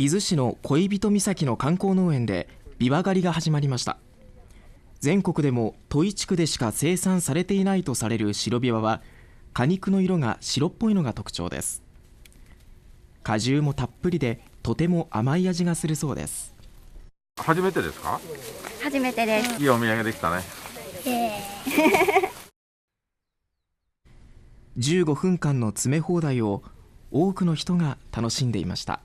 伊豆市の恋人岬の観光農園でビワ狩りが始まりました全国でも都井地区でしか生産されていないとされる白ビワは果肉の色が白っぽいのが特徴です果汁もたっぷりでとても甘い味がするそうです初めてですか初めてですいいお土産できたね、えー15分間の詰め放題を多くの人が楽しんでいました。